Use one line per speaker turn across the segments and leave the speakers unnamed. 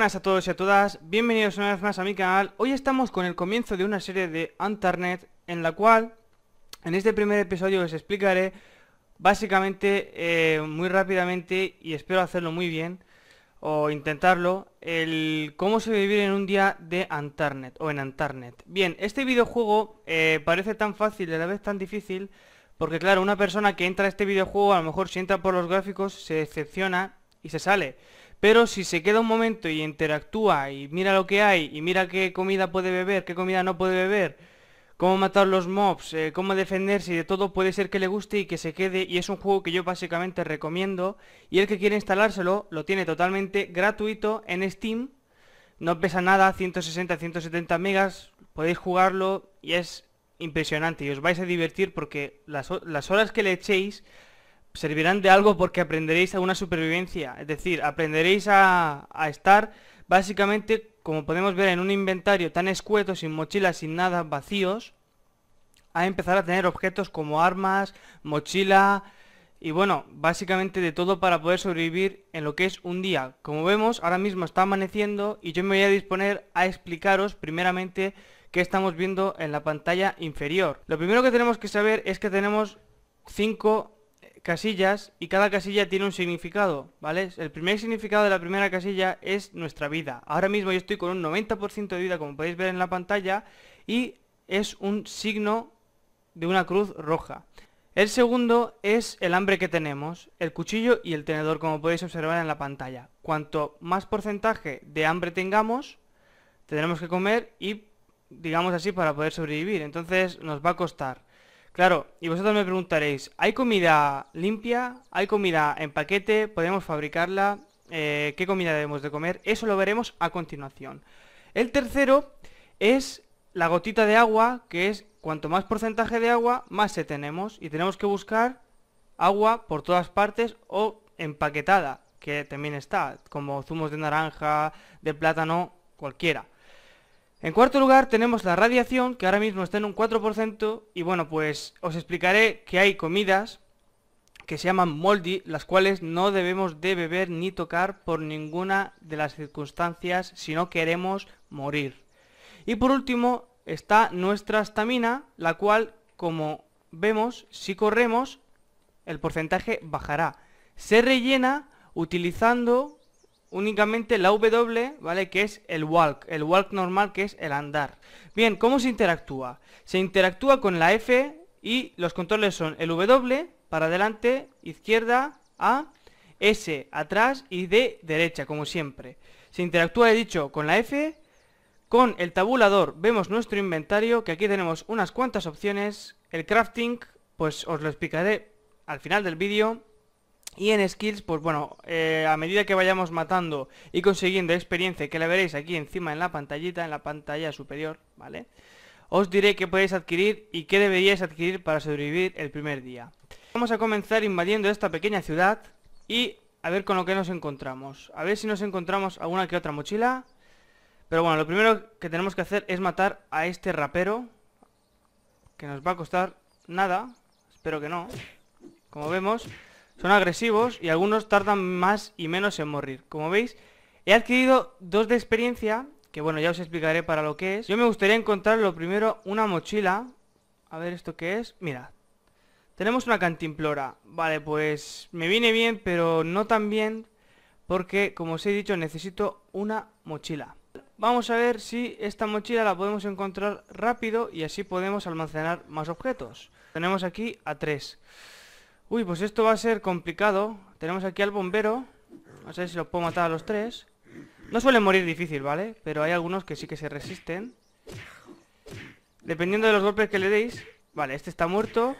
buenas a todos y a todas, bienvenidos una vez más a mi canal. Hoy estamos con el comienzo de una serie de Antarnet en la cual, en este primer episodio os explicaré básicamente, eh, muy rápidamente, y espero hacerlo muy bien, o intentarlo, el cómo sobrevivir en un día de Antarnet, o en Antarnet. Bien, este videojuego eh, parece tan fácil y a la vez tan difícil, porque claro, una persona que entra a este videojuego, a lo mejor si entra por los gráficos, se decepciona y se sale. Pero si se queda un momento y interactúa y mira lo que hay y mira qué comida puede beber, qué comida no puede beber, cómo matar los mobs, eh, cómo defenderse y de todo, puede ser que le guste y que se quede. Y es un juego que yo básicamente recomiendo. Y el que quiere instalárselo lo tiene totalmente gratuito en Steam. No pesa nada, 160-170 megas, podéis jugarlo y es impresionante y os vais a divertir porque las horas que le echéis servirán de algo porque aprenderéis a una supervivencia, es decir, aprenderéis a, a estar básicamente, como podemos ver en un inventario tan escueto, sin mochilas, sin nada, vacíos, a empezar a tener objetos como armas, mochila y bueno, básicamente de todo para poder sobrevivir en lo que es un día. Como vemos, ahora mismo está amaneciendo y yo me voy a disponer a explicaros primeramente qué estamos viendo en la pantalla inferior. Lo primero que tenemos que saber es que tenemos 5 casillas y cada casilla tiene un significado, ¿vale? El primer significado de la primera casilla es nuestra vida. Ahora mismo yo estoy con un 90% de vida, como podéis ver en la pantalla, y es un signo de una cruz roja. El segundo es el hambre que tenemos, el cuchillo y el tenedor, como podéis observar en la pantalla. Cuanto más porcentaje de hambre tengamos, tendremos que comer y, digamos así, para poder sobrevivir. Entonces nos va a costar Claro, y vosotros me preguntaréis, ¿hay comida limpia? ¿Hay comida en paquete? ¿Podemos fabricarla? Eh, ¿Qué comida debemos de comer? Eso lo veremos a continuación. El tercero es la gotita de agua, que es cuanto más porcentaje de agua, más se tenemos. Y tenemos que buscar agua por todas partes o empaquetada, que también está, como zumos de naranja, de plátano, cualquiera. En cuarto lugar tenemos la radiación, que ahora mismo está en un 4%, y bueno, pues os explicaré que hay comidas que se llaman moldy, las cuales no debemos de beber ni tocar por ninguna de las circunstancias si no queremos morir. Y por último está nuestra estamina, la cual, como vemos, si corremos, el porcentaje bajará. Se rellena utilizando únicamente la W, ¿vale? Que es el walk, el walk normal que es el andar. Bien, ¿cómo se interactúa? Se interactúa con la F y los controles son el W para adelante, izquierda, A, S atrás y D derecha, como siempre. Se interactúa, he dicho, con la F. Con el tabulador vemos nuestro inventario, que aquí tenemos unas cuantas opciones. El crafting, pues os lo explicaré al final del vídeo. Y en skills, pues bueno, eh, a medida que vayamos matando y consiguiendo experiencia, que la veréis aquí encima en la pantallita, en la pantalla superior, ¿vale? Os diré qué podéis adquirir y qué deberíais adquirir para sobrevivir el primer día. Vamos a comenzar invadiendo esta pequeña ciudad y a ver con lo que nos encontramos. A ver si nos encontramos alguna que otra mochila. Pero bueno, lo primero que tenemos que hacer es matar a este rapero. Que nos va a costar nada. Espero que no. Como vemos, son agresivos y algunos tardan más y menos en morir. Como veis, he adquirido dos de experiencia, que bueno, ya os explicaré para lo que es. Yo me gustaría encontrar lo primero una mochila. A ver esto qué es. Mira, tenemos una cantimplora. Vale, pues me viene bien, pero no tan bien, porque como os he dicho, necesito una mochila. Vamos a ver si esta mochila la podemos encontrar rápido y así podemos almacenar más objetos. Tenemos aquí a tres. Uy, pues esto va a ser complicado. Tenemos aquí al bombero. No sé si lo puedo matar a los tres. No suelen morir difícil, ¿vale? Pero hay algunos que sí que se resisten. Dependiendo de los golpes que le deis. Vale, este está muerto.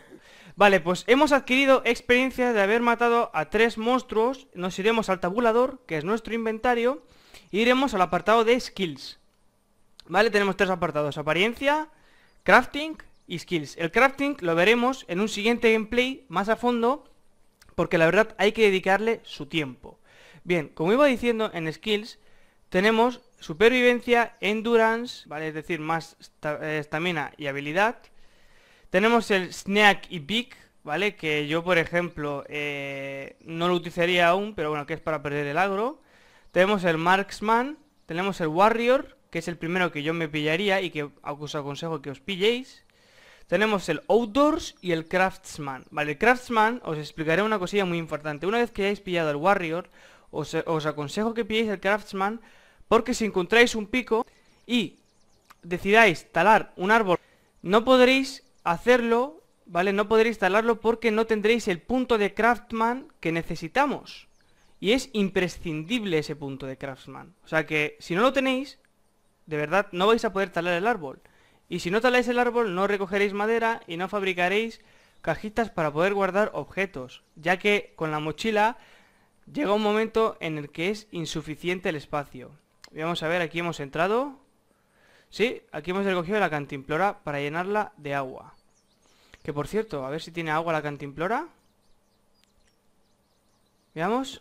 Vale, pues hemos adquirido experiencia de haber matado a tres monstruos. Nos iremos al tabulador, que es nuestro inventario. E iremos al apartado de skills. Vale, tenemos tres apartados. Apariencia, crafting y skills. El crafting lo veremos en un siguiente gameplay más a fondo, porque la verdad hay que dedicarle su tiempo. Bien, como iba diciendo en skills, tenemos supervivencia, endurance, ¿vale? Es decir, más eh, estamina y habilidad. Tenemos el snack y pick, ¿vale? Que yo, por ejemplo, eh, no lo utilizaría aún, pero bueno, que es para perder el agro. Tenemos el marksman, tenemos el warrior, que es el primero que yo me pillaría y que os aconsejo que os pilléis. Tenemos el Outdoors y el Craftsman. Vale, el Craftsman os explicaré una cosilla muy importante. Una vez que hayáis pillado el Warrior, os, aconsejo que pilléis el Craftsman porque si encontráis un pico y decidáis talar un árbol, no podréis hacerlo, ¿vale? No podréis talarlo porque no tendréis el punto de Craftsman que necesitamos. Y es imprescindible ese punto de Craftsman. O sea que si no lo tenéis, de verdad no vais a poder talar el árbol. Y si no taláis el árbol, no recogeréis madera y no fabricaréis cajitas para poder guardar objetos, ya que con la mochila llega un momento en el que es insuficiente el espacio. vamos a ver, aquí hemos entrado. Sí, aquí hemos recogido la cantimplora para llenarla de agua. Que por cierto, a ver si tiene agua la cantimplora. Veamos.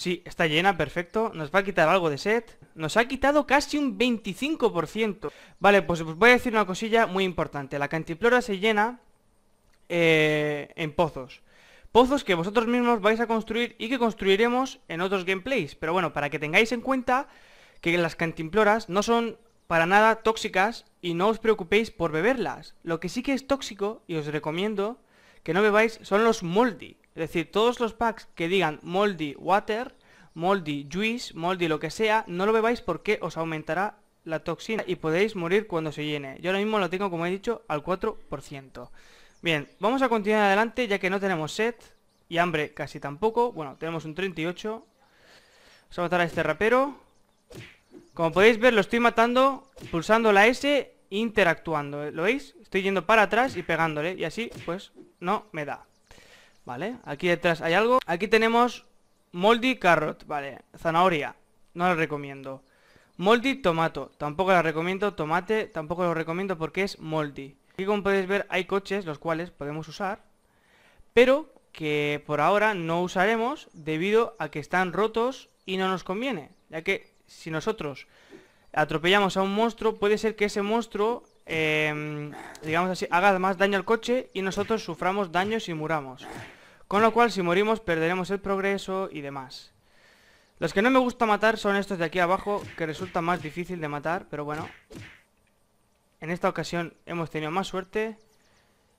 Sí, está llena, perfecto. Nos va a quitar algo de set. Nos ha quitado casi un 25%. Vale, pues os voy a decir una cosilla muy importante. La cantimplora se llena eh, en pozos. Pozos que vosotros mismos vais a construir y que construiremos en otros gameplays. Pero bueno, para que tengáis en cuenta que las cantimploras no son para nada tóxicas y no os preocupéis por beberlas. Lo que sí que es tóxico, y os recomiendo que no bebáis, son los moldy. Es decir, todos los packs que digan Moldy Water, Moldy Juice, Moldy lo que sea, no lo bebáis porque os aumentará la toxina y podéis morir cuando se llene. Yo ahora mismo lo tengo, como he dicho, al 4%. Bien, vamos a continuar adelante ya que no tenemos set y hambre casi tampoco. Bueno, tenemos un 38. Vamos a matar a este rapero. Como podéis ver, lo estoy matando pulsando la S interactuando. ¿Lo veis? Estoy yendo para atrás y pegándole y así, pues, no me da. Aquí detrás hay algo. Aquí tenemos Moldy Carrot, ¿vale? Zanahoria, no lo recomiendo. Moldy Tomato, tampoco la recomiendo. Tomate, tampoco lo recomiendo porque es moldy. Aquí como podéis ver hay coches los cuales podemos usar. Pero que por ahora no usaremos debido a que están rotos y no nos conviene. Ya que si nosotros atropellamos a un monstruo, puede ser que ese monstruo, em, digamos así, haga más daño al coche y nosotros suframos daños y muramos. Con lo cual, si morimos, perderemos el progreso y demás. Los que no me gusta matar son estos de aquí abajo, que resulta más difícil de matar, pero bueno. En esta ocasión hemos tenido más suerte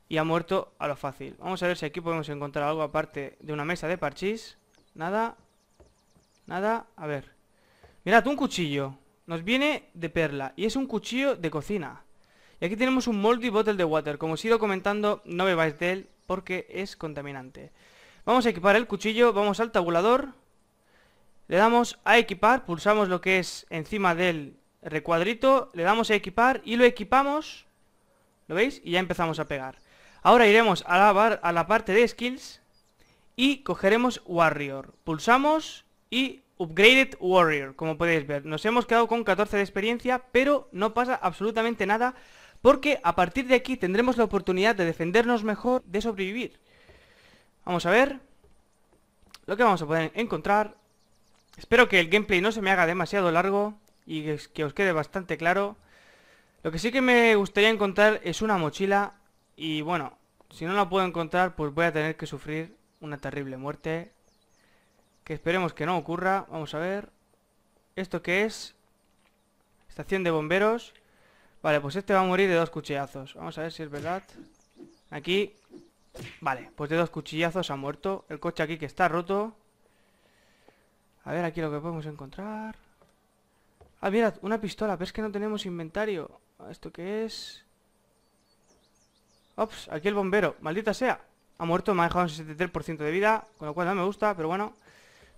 y ha muerto a lo fácil. Vamos a ver si aquí podemos encontrar algo aparte de una mesa de parchís. Nada. Nada. A ver. Mirad, un cuchillo. Nos viene de perla y es un cuchillo de cocina. Y aquí tenemos un multi bottle de water. Como os he ido comentando, no bebáis de él, porque es contaminante. Vamos a equipar el cuchillo, vamos al tabulador, le damos a equipar, pulsamos lo que es encima del recuadrito, le damos a equipar y lo equipamos, ¿lo veis? Y ya empezamos a pegar. Ahora iremos a la, a la parte de skills y cogeremos warrior, pulsamos y Upgraded Warrior, como podéis ver. Nos hemos quedado con 14 de experiencia, pero no pasa absolutamente nada porque a partir de aquí tendremos la oportunidad de defendernos mejor, de sobrevivir. Vamos a ver lo que vamos a poder encontrar. Espero que el gameplay no se me haga demasiado largo y que os quede bastante claro. Lo que sí que me gustaría encontrar es una mochila y bueno, si no la puedo encontrar pues voy a tener que sufrir una terrible muerte. Que esperemos que no ocurra. Vamos a ver. ¿Esto qué es? Estación de bomberos. Vale, pues este va a morir de dos cuchillazos. Vamos a ver si es verdad. Aquí. Vale, pues de dos cuchillazos ha muerto. El coche aquí que está roto. A ver aquí lo que podemos encontrar. Ah, mirad, una pistola. Pero es que no tenemos inventario. ¿Esto qué es? Ops, aquí el bombero. Maldita sea. Ha muerto, me ha dejado un 63% de vida. Con lo cual no me gusta, pero bueno.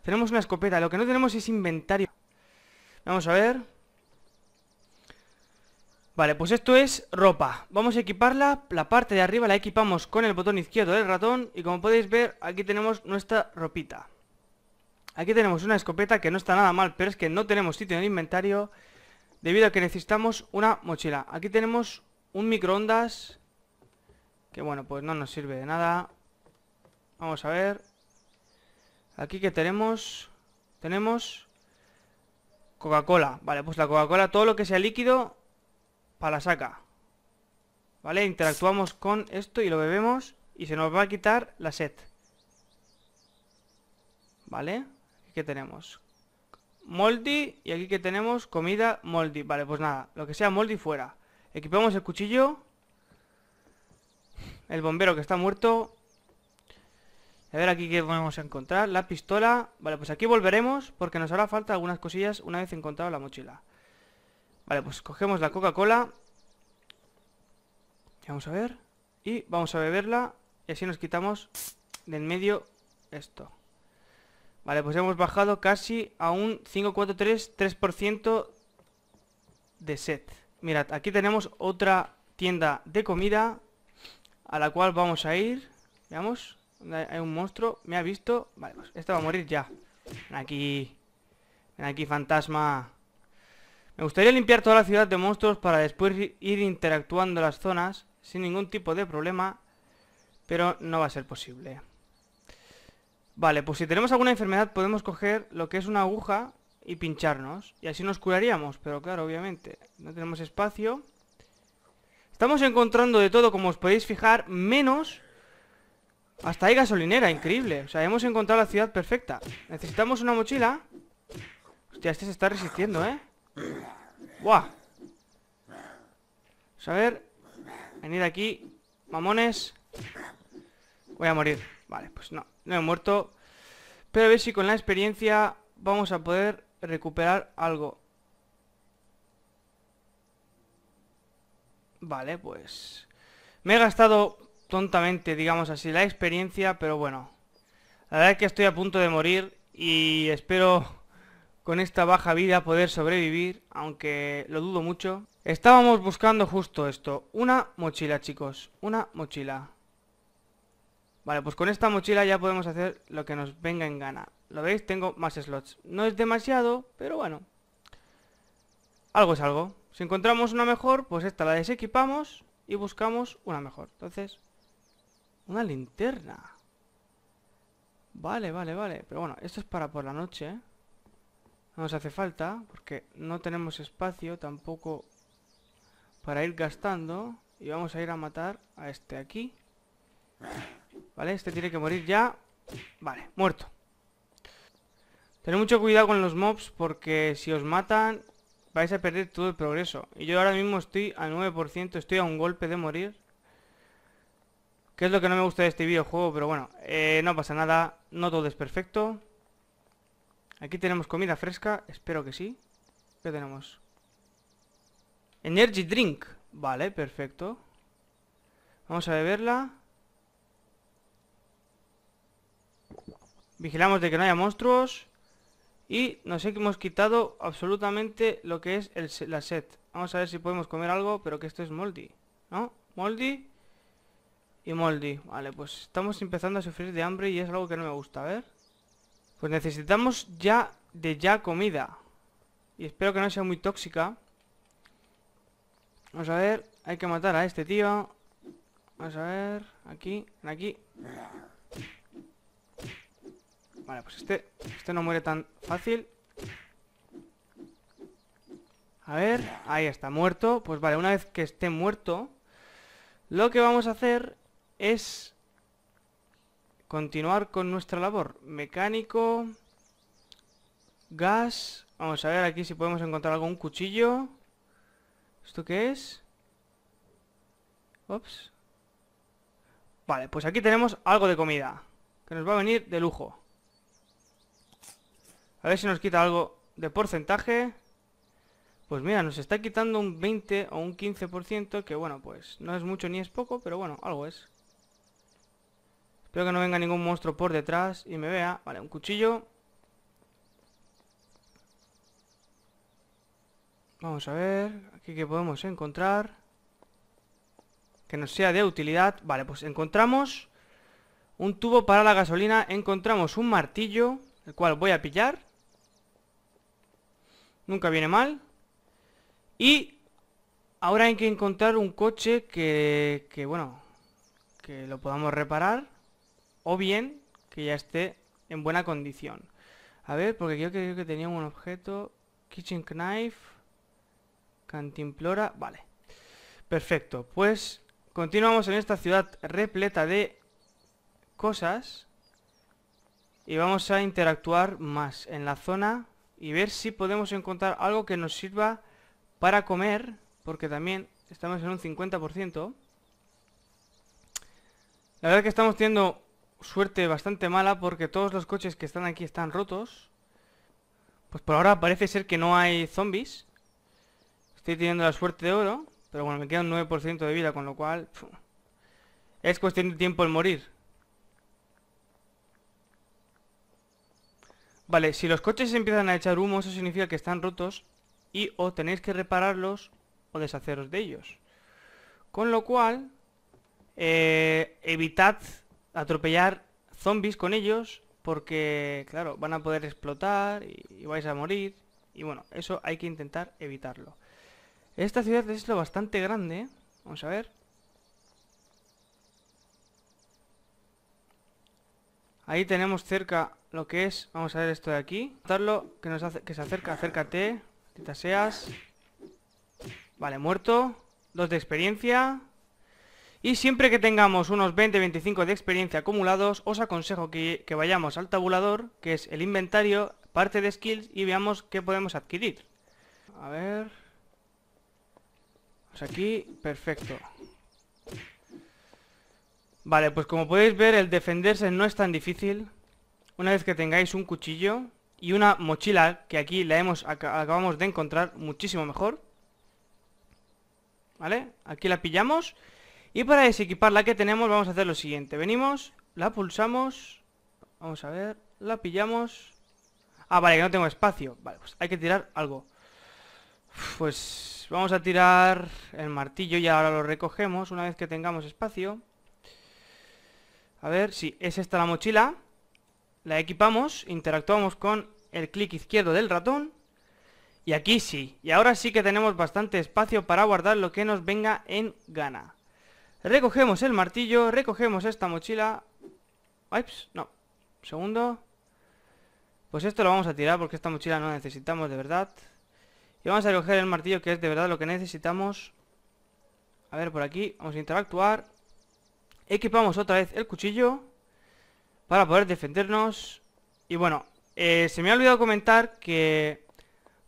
Tenemos una escopeta. Lo que no tenemos es inventario. Vamos a ver. Vale, pues esto es ropa. Vamos a equiparla. La parte de arriba la equipamos con el botón izquierdo del ratón. Y como podéis ver, aquí tenemos nuestra ropita. Aquí tenemos una escopeta que no está nada mal, pero es que no tenemos sitio en el inventario. Debido a que necesitamos una mochila. Aquí tenemos un microondas. Que bueno, pues no nos sirve de nada. Vamos a ver. Aquí que tenemos... Tenemos... Coca-Cola. Vale, pues la Coca-Cola, todo lo que sea líquido la saca, ¿Vale? Interactuamos con esto y lo bebemos y se nos va a quitar la sed. ¿Vale? que tenemos? Moldi y aquí que tenemos comida moldi. Vale, pues nada, lo que sea moldi fuera. Equipamos el cuchillo. El bombero que está muerto. A ver aquí qué vamos a encontrar. La pistola. Vale, pues aquí volveremos porque nos hará falta algunas cosillas una vez encontrado la mochila. Vale, pues cogemos la Coca-Cola. Vamos a ver. Y vamos a beberla. Y así nos quitamos de en medio esto. Vale, pues hemos bajado casi a un 543, 3% de set. Mirad, aquí tenemos otra tienda de comida a la cual vamos a ir. Veamos, hay un monstruo, me ha visto. Vale, pues esta va a morir ya. Ven aquí. Ven aquí, fantasma. Me gustaría limpiar toda la ciudad de monstruos para después ir interactuando las zonas sin ningún tipo de problema, pero no va a ser posible. Vale, pues si tenemos alguna enfermedad podemos coger lo que es una aguja y pincharnos, y así nos curaríamos, pero claro, obviamente, no tenemos espacio. Estamos encontrando de todo, como os podéis fijar, menos... Hasta hay gasolinera, increíble. O sea, hemos encontrado la ciudad perfecta. Necesitamos una mochila. Hostia, este se está resistiendo, ¿eh? ¡Buah! Vamos a ver. Venid aquí. Mamones. Voy a morir. Vale, pues no. No he muerto. Pero a ver si con la experiencia vamos a poder recuperar algo. Vale, pues... Me he gastado tontamente, digamos así, la experiencia, pero bueno. La verdad es que estoy a punto de morir y espero con esta baja vida poder sobrevivir, aunque lo dudo mucho. Estábamos buscando justo esto, una mochila chicos, una mochila. Vale, pues con esta mochila ya podemos hacer lo que nos venga en gana. ¿Lo veis? Tengo más slots. No es demasiado, pero bueno. Algo es algo. Si encontramos una mejor, pues esta la desequipamos y buscamos una mejor. Entonces, una linterna. Vale, vale, vale. Pero bueno, esto es para por la noche, ¿eh? No nos hace falta, porque no tenemos espacio tampoco para ir gastando. Y vamos a ir a matar a este aquí. Vale, este tiene que morir ya. Vale, muerto. Tened mucho cuidado con los mobs porque si os matan vais a perder todo el progreso. Y yo ahora mismo estoy al 9%, estoy a un golpe de morir. Que es lo que no me gusta de este videojuego, pero bueno, eh, no pasa nada, no todo es perfecto. Aquí tenemos comida fresca, espero que sí. ¿Qué tenemos? Energy Drink. Vale, perfecto. Vamos a beberla. Vigilamos de que no haya monstruos. Y nos hemos quitado absolutamente lo que es la set. Vamos a ver si podemos comer algo, pero que esto es moldy. ¿No? Moldi y moldi, Vale, pues estamos empezando a sufrir de hambre y es algo que no me gusta. A ver. Pues necesitamos ya de ya comida. Y espero que no sea muy tóxica. Vamos a ver, hay que matar a este tío. Vamos a ver, aquí, aquí. Vale, pues este, este no muere tan fácil. A ver, ahí está, muerto. Pues vale, una vez que esté muerto, lo que vamos a hacer es Continuar con nuestra labor. Mecánico. Gas. Vamos a ver aquí si podemos encontrar algún cuchillo. ¿Esto qué es? Ops. Vale, pues aquí tenemos algo de comida. Que nos va a venir de lujo. A ver si nos quita algo de porcentaje. Pues mira, nos está quitando un 20 o un 15%, que bueno, pues no es mucho ni es poco, pero bueno, algo es. Espero que no venga ningún monstruo por detrás y me vea. Vale, un cuchillo. Vamos a ver, aquí que podemos encontrar Que nos sea de utilidad Vale, pues encontramos Un tubo para la gasolina Encontramos un martillo El cual voy a pillar Nunca viene mal Y ahora hay que encontrar un coche que, que bueno Que lo podamos reparar o bien que ya esté en buena condición. A ver, porque yo creo que tenía un objeto. Kitchen Knife. Cantimplora. Vale. Perfecto. Pues continuamos en esta ciudad repleta de cosas. Y vamos a interactuar más en la zona y ver si podemos encontrar algo que nos sirva para comer, porque también estamos en un 50%. La verdad que estamos teniendo suerte bastante mala porque todos los coches que están aquí están rotos. Pues por ahora parece ser que no hay zombies. Estoy teniendo la suerte de oro, pero bueno, me queda un 9% de vida, con lo cual... es cuestión de tiempo el morir. Vale, si los coches empiezan a echar humo, eso significa que están rotos y o tenéis que repararlos o deshaceros de ellos. Con lo cual, eh, evitad atropellar zombies con ellos porque, claro, van a poder explotar y, vais a morir. Y bueno, eso hay que intentar evitarlo. Esta ciudad es lo bastante grande. ¿eh? Vamos a ver. Ahí tenemos cerca lo que es... Vamos a ver esto de aquí. que, nos hace, que se acerca, acércate. seas. Vale, muerto. Dos de experiencia. Y siempre que tengamos unos 20-25 de experiencia acumulados, os aconsejo que, vayamos al tabulador, que es el inventario, parte de skills, y veamos qué podemos adquirir. A ver... Pues aquí, perfecto. Vale, pues como podéis ver, el defenderse no es tan difícil. Una vez que tengáis un cuchillo y una mochila, que aquí la hemos acabamos de encontrar muchísimo mejor. ¿Vale? Aquí la pillamos y para desequipar la que tenemos vamos a hacer lo siguiente. Venimos, la pulsamos. Vamos a ver, la pillamos. Ah, vale, que no tengo espacio. Vale, pues hay que tirar algo. Pues vamos a tirar el martillo y ahora lo recogemos una vez que tengamos espacio. A ver, si sí, es esta la mochila. La equipamos, interactuamos con el clic izquierdo del ratón. Y aquí sí, y ahora sí que tenemos bastante espacio para guardar lo que nos venga en gana. Recogemos el martillo, recogemos esta mochila Ups, no Segundo Pues esto lo vamos a tirar porque esta mochila no la necesitamos de verdad Y vamos a recoger el martillo que es de verdad lo que necesitamos A ver, por aquí, vamos a interactuar Equipamos otra vez el cuchillo Para poder defendernos Y bueno, eh, se me ha olvidado comentar que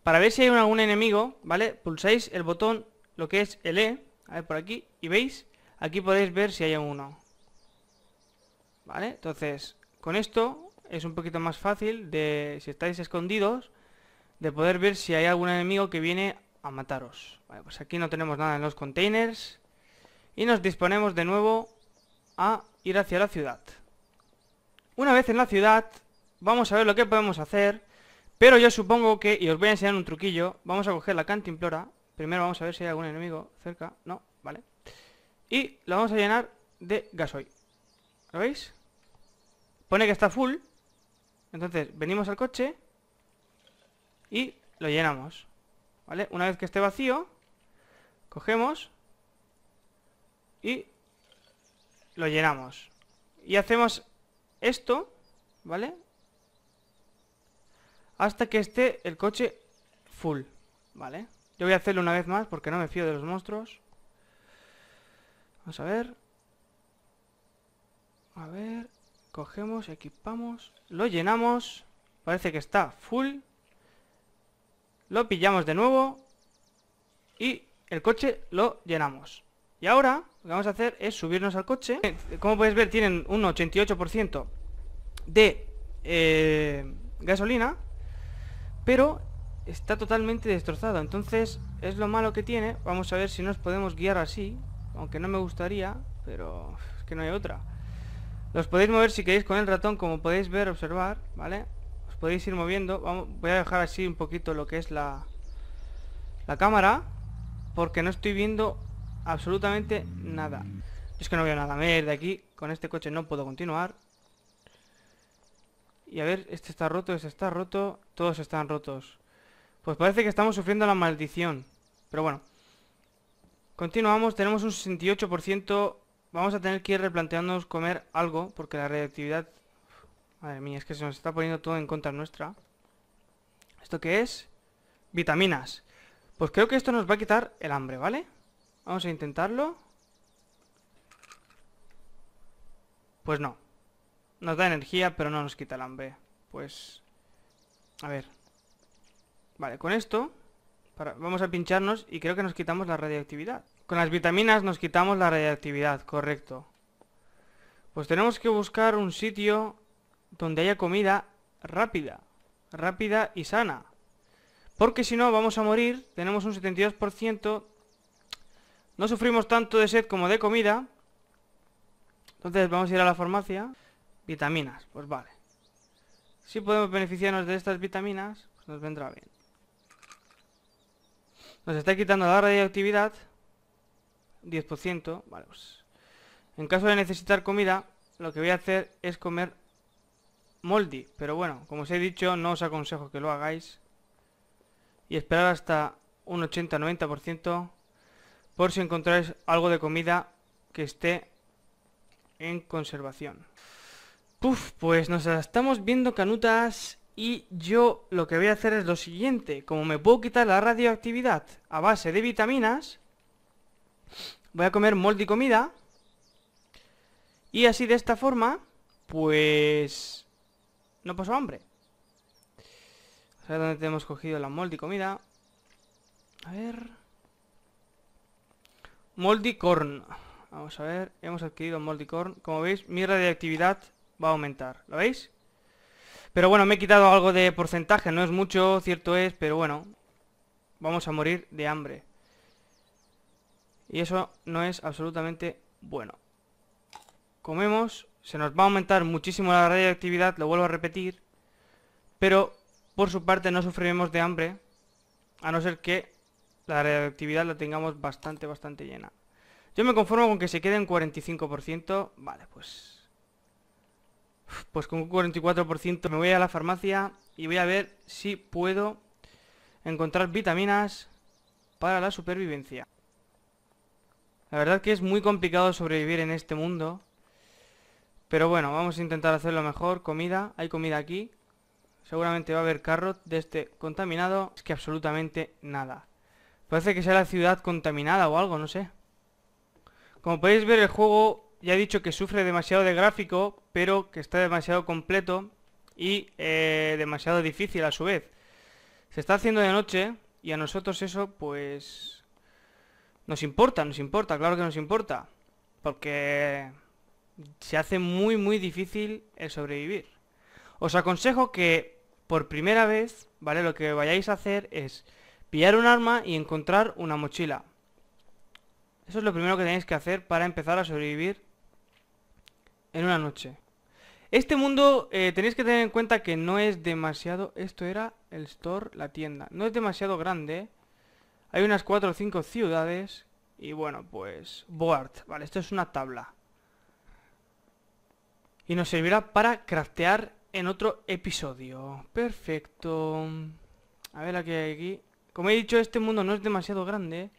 Para ver si hay algún enemigo, ¿vale? Pulsáis el botón, lo que es el E A ver, por aquí, y veis Aquí podéis ver si hay alguno. ¿Vale? Entonces, con esto es un poquito más fácil de, si estáis escondidos, de poder ver si hay algún enemigo que viene a mataros. pues aquí no tenemos nada en los containers. Y nos disponemos de nuevo a ir hacia la ciudad. Una vez en la ciudad, vamos a ver lo que podemos hacer. Pero yo supongo que, y os voy a enseñar un truquillo, vamos a coger la cantimplora. Primero vamos a ver si hay algún enemigo cerca. No, y lo vamos a llenar de gasoil. ¿Lo veis? Pone que está full. Entonces, venimos al coche y lo llenamos. ¿Vale? Una vez que esté vacío, cogemos y lo llenamos. Y hacemos esto, ¿vale? Hasta que esté el coche full, ¿vale? Yo voy a hacerlo una vez más porque no me fío de los monstruos. Vamos a ver. A ver. Cogemos, equipamos. Lo llenamos. Parece que está full. Lo pillamos de nuevo. Y el coche lo llenamos. Y ahora lo que vamos a hacer es subirnos al coche. Como puedes ver, tienen un 88% de eh, gasolina. Pero está totalmente destrozado. Entonces es lo malo que tiene. Vamos a ver si nos podemos guiar así. Aunque no me gustaría, pero es que no hay otra. Los podéis mover si queréis con el ratón, como podéis ver, observar, ¿vale? Os podéis ir moviendo. voy a dejar así un poquito lo que es la, la cámara, porque no estoy viendo absolutamente nada. Es que no veo nada. Me de aquí. Con este coche no puedo continuar. Y a ver, este está roto, este está roto. Todos están rotos. Pues parece que estamos sufriendo la maldición. Pero bueno. Continuamos, tenemos un 68%. Vamos a tener que ir replanteándonos comer algo, porque la reactividad Madre mía, es que se nos está poniendo todo en contra nuestra. ¿Esto qué es? Vitaminas. Pues creo que esto nos va a quitar el hambre, ¿vale? Vamos a intentarlo. Pues no. Nos da energía, pero no nos quita el hambre. Pues... A ver. Vale, con esto vamos a pincharnos y creo que nos quitamos la radiactividad. Con las vitaminas nos quitamos la radiactividad, correcto. Pues tenemos que buscar un sitio donde haya comida rápida. Rápida y sana. Porque si no vamos a morir, tenemos un 72%. No sufrimos tanto de sed como de comida. Entonces vamos a ir a la farmacia. Vitaminas, pues vale. Si podemos beneficiarnos de estas vitaminas, pues nos vendrá bien. Nos está quitando la radioactividad. 10%. Vale, pues, En caso de necesitar comida, lo que voy a hacer es comer moldi. Pero bueno, como os he dicho, no os aconsejo que lo hagáis. Y esperar hasta un 80-90% por si encontráis algo de comida que esté en conservación. Puf, pues nos estamos viendo canutas y yo lo que voy a hacer es lo siguiente. Como me puedo quitar la radioactividad a base de vitaminas, voy a comer molde y comida. Y así de esta forma, pues... No paso hambre. A ver dónde tenemos cogido la molde comida. A ver... Moldicorn Vamos a ver, hemos adquirido moldicorn Como veis, mi radioactividad va a aumentar. ¿Lo veis? Pero bueno, me he quitado algo de porcentaje, no es mucho, cierto es, pero bueno. Vamos a morir de hambre. Y eso no es absolutamente bueno. Comemos, se nos va a aumentar muchísimo la radioactividad, lo vuelvo a repetir. Pero, por su parte, no sufriremos de hambre. A no ser que la radioactividad la tengamos bastante, bastante llena. Yo me conformo con que se quede en 45%. Vale, pues pues con un 44% me voy a la farmacia y voy a ver si puedo encontrar vitaminas para la supervivencia. La verdad que es muy complicado sobrevivir en este mundo. Pero bueno, vamos a intentar hacerlo mejor. Comida, hay comida aquí. Seguramente va a haber carrot de este contaminado. Es que absolutamente nada. Parece que sea la ciudad contaminada o algo, no sé. Como podéis ver, el juego ya he dicho que sufre demasiado de gráfico, pero que está demasiado completo y eh, demasiado difícil a su vez. Se está haciendo de noche y a nosotros eso pues nos importa, nos importa, claro que nos importa. Porque se hace muy muy difícil el sobrevivir. Os aconsejo que por primera vez, ¿vale? Lo que vayáis a hacer es pillar un arma y encontrar una mochila. Eso es lo primero que tenéis que hacer para empezar a sobrevivir en una noche. Este mundo eh, tenéis que tener en cuenta que no es demasiado... Esto era el store, la tienda. No es demasiado grande. Hay unas 4 o 5 ciudades. Y bueno, pues... Board. Vale, esto es una tabla. Y nos servirá para craftear en otro episodio. Perfecto. A ver la hay aquí. Como he dicho, este mundo no es demasiado grande.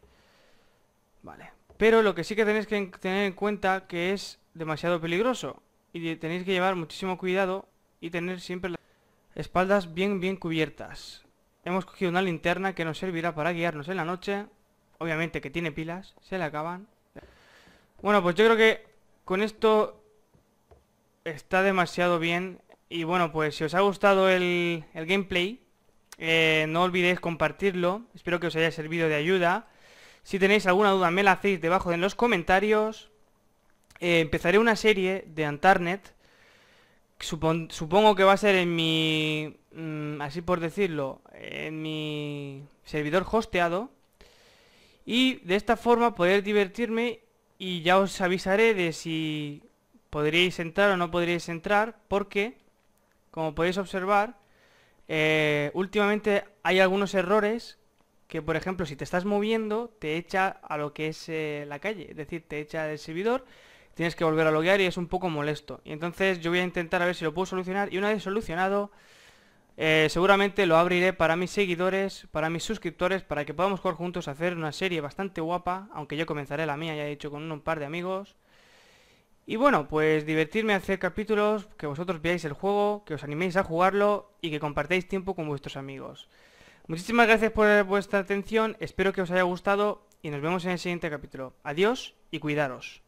Vale. Pero lo que sí que tenéis que tener en cuenta que es demasiado peligroso y tenéis que llevar muchísimo cuidado y tener siempre las espaldas bien bien cubiertas. Hemos cogido una linterna que nos servirá para guiarnos en la noche. Obviamente que tiene pilas, se le acaban. Bueno, pues yo creo que con esto está demasiado bien. Y bueno, pues si os ha gustado el, el gameplay, eh, no olvidéis compartirlo. Espero que os haya servido de ayuda. Si tenéis alguna duda me la hacéis debajo en los comentarios. Eh, empezaré una serie de Antarnet. supongo que va a ser en mi... Mm, así por decirlo, en mi servidor hosteado. Y de esta forma poder divertirme y ya os avisaré de si podríais entrar o no podríais entrar porque, como podéis observar, eh, últimamente hay algunos errores que, por ejemplo, si te estás moviendo, te echa a lo que es eh, la calle, es decir, te echa del servidor tienes que volver a loguear y es un poco molesto. Y entonces yo voy a intentar a ver si lo puedo solucionar. Y una vez solucionado, eh, seguramente lo abriré para mis seguidores, para mis suscriptores, para que podamos jugar juntos a hacer una serie bastante guapa, aunque yo comenzaré la mía, ya he dicho, con un par de amigos. Y bueno, pues divertirme a hacer capítulos, que vosotros veáis el juego, que os animéis a jugarlo y que compartáis tiempo con vuestros amigos. Muchísimas gracias por vuestra atención, espero que os haya gustado y nos vemos en el siguiente capítulo. Adiós y cuidaros.